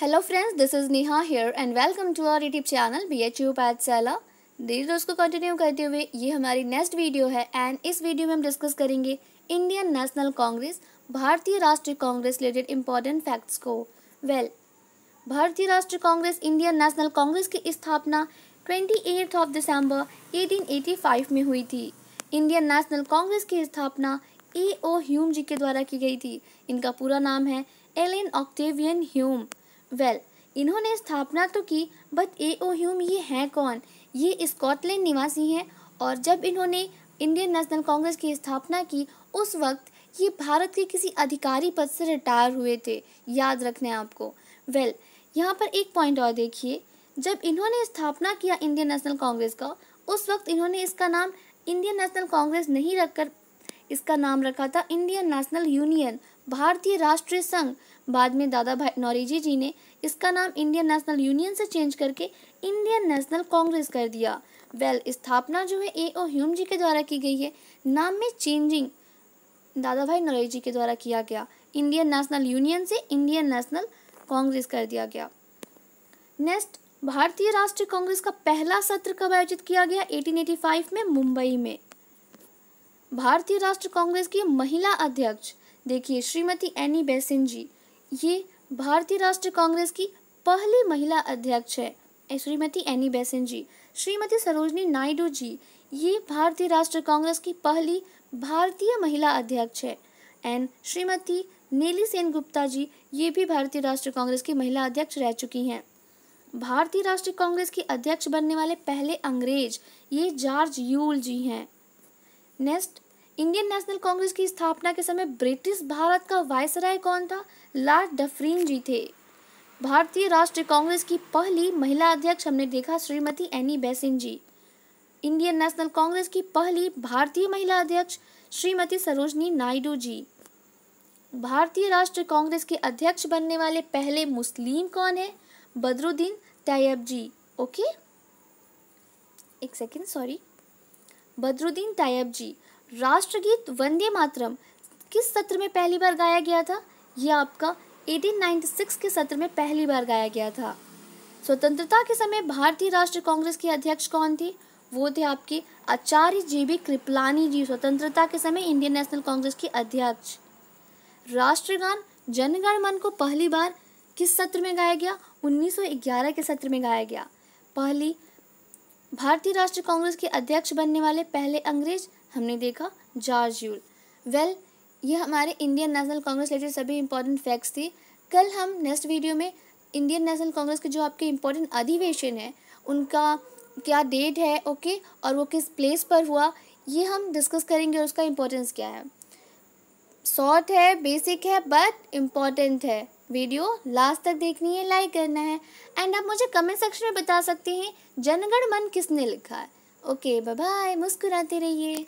Hello friends this is Neha here and welcome to our YouTube channel B H U सैला धीरे दोस्त को continue करते हुए ये हमारी नेक्स्ट वीडियो है एंड इस वीडियो में हम डिस्कस करेंगे Indian National Congress Bharatiya Rashtriya Congress related important facts को well well, Bharatiya Rashtriya Congress Indian National Congress की स्थापना ट्वेंटी ऑफ दिसंबर एटीन में हुई थी इंडियन नेशनल कांग्रेस की स्थापना ए ओ ह्यूम जी के द्वारा की गई थी इनका पूरा नाम है Allan Octavian Hume well well, इन्होंने स्थापना तो की बट ए ओ ह्यूम ये हैं कौन ये स्कॉटलैंड निवासी हैं और जब इन्होंने इंडियन नेशनल कांग्रेस की स्थापना की उस वक्त ये भारत के किसी अधिकारी पद से रिटायर हुए थे याद रखना है आपको वेल well, यहाँ पर एक पॉइंट और देखिए जब इन्होंने स्थापना किया इंडियन नेशनल कांग्रेस का उस वक्त इन्होंने इसका नाम इंडियन नेशनल कांग्रेस नहीं रखकर इसका नाम रखा था इंडियन नेशनल यूनियन भारतीय राष्ट्रीय संघ बाद में दादा भाई नौरीजी जी ने इसका नाम इंडियन नेशनल यूनियन से चेंज करके इंडियन नेशनल कांग्रेस कर दिया वेल स्थापना जो है ए ओ ह्यूम जी के द्वारा की गई है नाम में चेंजिंग दादा भाई नौरी जी के द्वारा किया गया इंडियन नेशनल यूनियन से इंडियन नेशनल कांग्रेस कर दिया गया नेक्स्ट भारतीय राष्ट्रीय कांग्रेस का पहला सत्र कब आयोजित किया गया 1885 में मुंबई में भारतीय राष्ट्रीय कांग्रेस की महिला अध्यक्ष देखिए श्रीमती एनी बेसिन जी ये भारतीय राष्ट्रीय कांग्रेस की पहली महिला अध्यक्ष है श्रीमती एनी बेसिन जी श्रीमती सरोजनी नायडू जी ये भारतीय राष्ट्रीय कांग्रेस की पहली भारतीय महिला अध्यक्ष है एंड श्रीमती नीली सेन गुप्ता जी ये भी भारतीय राष्ट्रीय कांग्रेस की महिला अध्यक्ष रह चुकी हैं भारतीय राष्ट्रीय कांग्रेस की अध्यक्ष बनने वाले पहले अंग्रेज ये जॉर्ज यूल जी हैं नेक्स्ट इंडियन नेशनल कांग्रेस की स्थापना के समय ब्रिटिश भारत का वायसराय कौन था लॉर्ड डफरीन जी थे भारतीय राष्ट्रीय कांग्रेस की पहली महिला अध्यक्ष हमने देखा Shrimati Annie Besant ji Indian National Congress की पहली भारतीय महिला अध्यक्ष श्रीमती सरोजनी नायडू जी भारतीय राष्ट्रीय कांग्रेस के अध्यक्ष बनने वाले पहले मुस्लिम कौन है बदरुद्दीन तैयब जी ओके एक सेकेंड सॉरी बदरुद्दीन तैयब जी राष्ट्रगीत वंदे मातरम किस सत्र में पहली बार गाया गया था यह आपका 1896 के सत्र में पहली बार गाया गया था स्वतंत्रता के समय भारतीय राष्ट्रीय कांग्रेस के अध्यक्ष कौन थे वो थे आपके आचार्य जी बी कृपलानी जी स्वतंत्रता के समय इंडियन नेशनल कांग्रेस के अध्यक्ष राष्ट्रगान जनगण मन को पहली बार किस सत्र में गाया गया 1911 के सत्र में गाया गया पहली भारतीय राष्ट्रीय कांग्रेस के अध्यक्ष बनने वाले पहले अंग्रेज हमने देखा जॉर्ज यूल वेल ये हमारे इंडियन नेशनल कांग्रेस रिलेटेड सभी इंपॉर्टेंट फैक्ट्स थे कल हम नेक्स्ट वीडियो में इंडियन नेशनल कांग्रेस के जो आपके इम्पोर्टेंट अधिवेशन है उनका क्या डेट है ओके okay? और वो किस प्लेस पर हुआ ये हम डिस्कस करेंगे और उसका इम्पोर्टेंस क्या है शॉर्ट है बेसिक है बट इम्पॉर्टेंट है वीडियो लास्ट तक देखनी है लाइक करना है एंड आप मुझे कमेंट सेक्शन में बता सकते हैं जनगण मन किसने लिखा है ओके बाय मुस्कुराते रहिए